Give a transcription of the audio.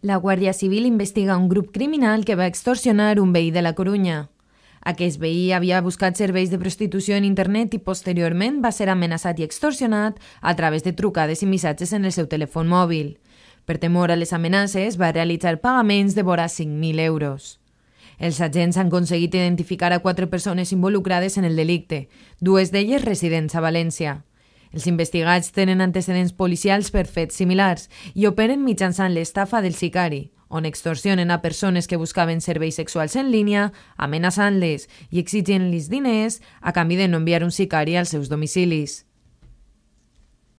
La Guàrdia Civil investiga un grup criminal que va extorsionar un veí de la Corunya. Aquest veí havia buscat serveis de prostitució en internet i posteriorment va ser amenaçat i extorsionat a través de trucades i missatges en el seu telèfon mòbil. Per temor a les amenaces, va realitzar pagaments de vora 5.000 euros. Els agents han aconseguit identificar a quatre persones involucrades en el delicte, dues d'elles residents a València. Els investigats tenen antecedents policials per fets similars i operen mitjançant l'estafa del sicari, on extorsionen a persones que buscaven serveis sexuals en línia, amenaçant-les i exigint-los diners a canvi de no enviar un sicari als seus domicilis.